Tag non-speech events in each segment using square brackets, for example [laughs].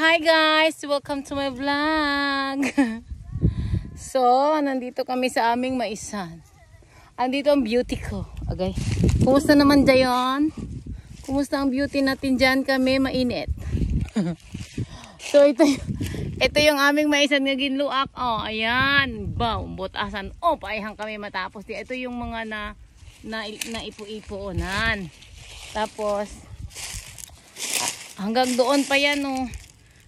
Hi guys! Welcome to my vlog! [laughs] so, nandito kami sa aming maisan. Andito ang beauty ko. Okay. Kumusta naman Jayon? Kumusta ang beauty natin dyan? Kami mainit. [laughs] so, ito, ito yung aming maisan na ginluak. Oh, ayan. Bow, butasan. Oh, paihang kami matapos. Ito yung mga na, na, na ipu-ipuunan. Tapos, hanggang doon pa yan, oh.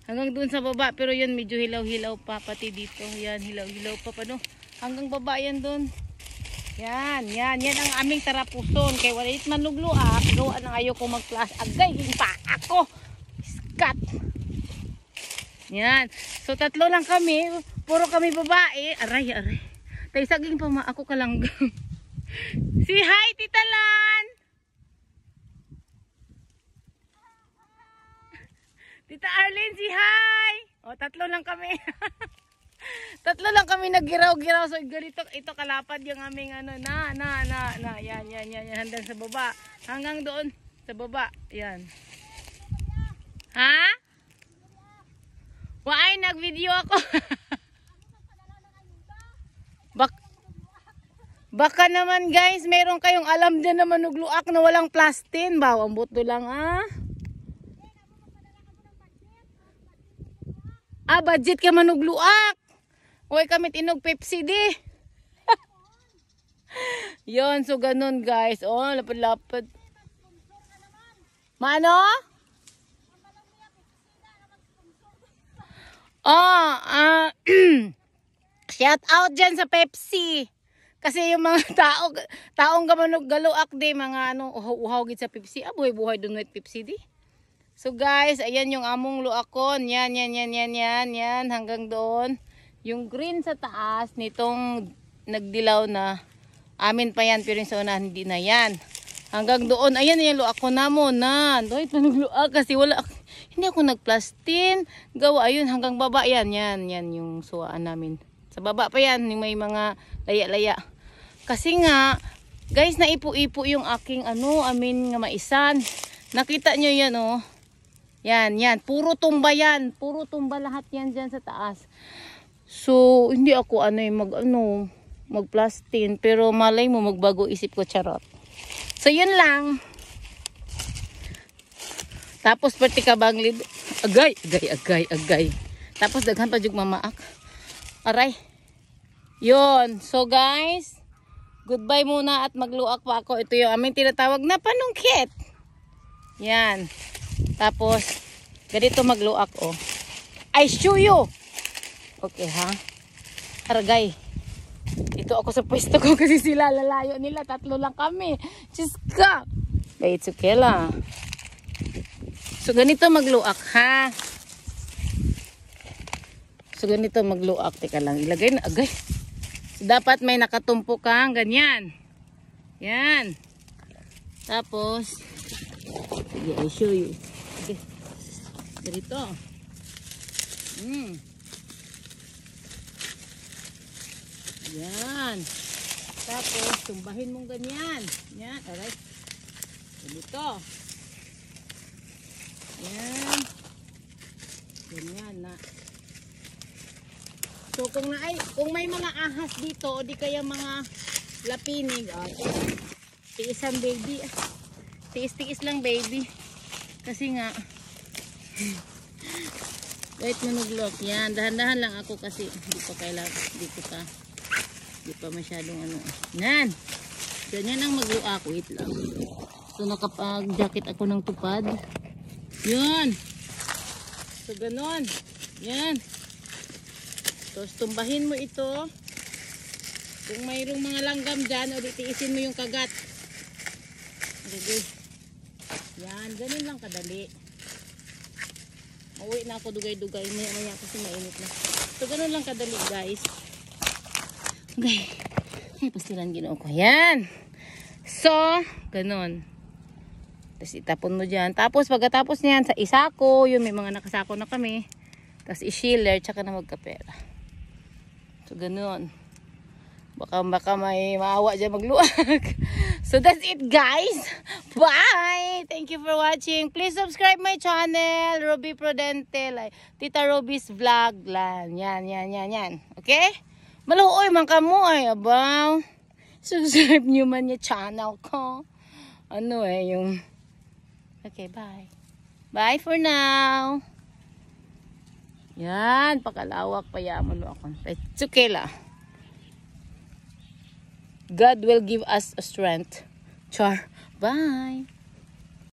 Hanggang doon sa baba. Pero yun, medyo hilaw-hilaw pa. Pati dito. Yan, hilaw-hilaw pa. pa no Hanggang baba yan doon. Yan, yan. Yan ang aming tarapuson. Kay walit manuglo ah. Pero anang ayaw ko mag-class. Agay, pa ako. Skat. Yan. So, tatlo lang kami. Puro kami babae. Aray, aray. Tayo saging pa ma. Ako kalanggam. [laughs] si hi, tita lang. Tita Arlene, si hi! O, oh, tatlo lang kami. [laughs] tatlo lang kami naggiraw-giraw. So, ganito, ito kalapad yung aming ano, na, na, na, na. Yan, yan, yan, yan. Hanggang sa baba. Hanggang doon. Sa baba. Yan. Ha? Why? Nag-video ako. [laughs] Bak Baka naman guys, meron kayong alam din naman nugluak na walang plastin. Bawang buto lang ah. Ah, budget ka manugluak. Uy, kami tinog Pepsi di. [laughs] Yon, so ganun guys. Oh, lapad-lapad. Mano? Oh, ah, uh, [clears throat] shout out diyan sa Pepsi. Kasi yung mga [laughs] tao, taong gamanog galuak di, mga ano, uhaw-uhaw gid sa Pepsi. Aboy, ah, buhay doon with Pepsi di. So guys, ayan yung among luakon. Yan, yan, yan, yan, yan, yan. Hanggang doon. Yung green sa taas nitong nagdilaw na amin pa yan. Pero yung sa una, hindi na yan. Hanggang doon. Ayan, yan, luakon na mo na. Doon ito nagluak kasi wala. Hindi ako nagplastin. Gawa, ayun, hanggang baba. Yan, yan, yan yung suwaan namin. Sa baba pa yan, yung may mga laya-laya. Kasi nga, guys, naipo-ipo yung aking ano, amin nga maisan. Nakita nyo yan, oh. Yan, yan. Puro tumba yan. Puro tumba lahat yan dyan sa taas. So, hindi ako ano yung eh, mag, ano, mag-plastin. Pero malay mo, magbago isip ko, charot. So, yun lang. Tapos, pati ka bang lid? Agay, agay, agay, agay. Tapos, daghan pa jug mamaak. Aray. Yun. So, guys, goodbye muna at magluak pa ako. Ito yung aming tinatawag na panungkit. Yan. Tapos, ganito magluak Oh. I show you! Okay ha? Argay. Ito ako sa pwesto ko [laughs] kasi sila lalayo nila. Tatlo lang kami. Diyos ka! Wait, okay lang. So, ganito magluak ha? So, ganito magluak. Teka lang, ilagay na agay. So, dapat may nakatumpo kang ganyan. Yan. Tapos, sige, I show you. Dito. Mm. Yan. Tapos, tumbahin mong ganyan. Yan. Alright. Dito. Yan. Ganyan na. So, kung, na, ay, kung may mga ahas dito, o di kaya mga lapinig, okay. oh, tiisan baby. Tiis-tiis lang baby. Kasi nga, Wait, manuglok. Yan, dahan-dahan lang ako kasi hindi pa kailangan, hindi ko pa, hindi pa masyadong ano. Yan! Ganyan ang magluak. Ah, wait lang. So, nakapag-jacket ako ng tupad. Yan! So, ganon. Yan. Tapos, tumbahin mo ito. Kung mayroong mga langgam dyan, o titiisin mo yung kagat. Okay. Yan, ganun lang kadali. Mauwi na ako dugay-dugay. May ano niya kasi mainit na. So, ganun lang kadali guys. Okay. Ay, pastilan ginoo ko. Yan. So, ganun. Tapos itapon mo dyan. Tapos pagkatapos niyan sa isako, yun may mga nakasako na kami. Tapos i-shiller, tsaka na magkapera. So, ganun. Baka, baka may maawa dyan magluwag. [laughs] so, that's it guys. Bye! Thank you for watching. Please subscribe my channel, Ruby Prudente, like Tita Ruby's Vlog. Lan. Yan, yan, yan, yan. Okay? Maluoy man ka mo ay abaw. Subscribe nyo man yung channel ko. Ano eh, yung... Okay, bye. Bye for now. Yan, pakalawak, yaman mo ako. It's okay la. God will give us a strength. Char. Bye.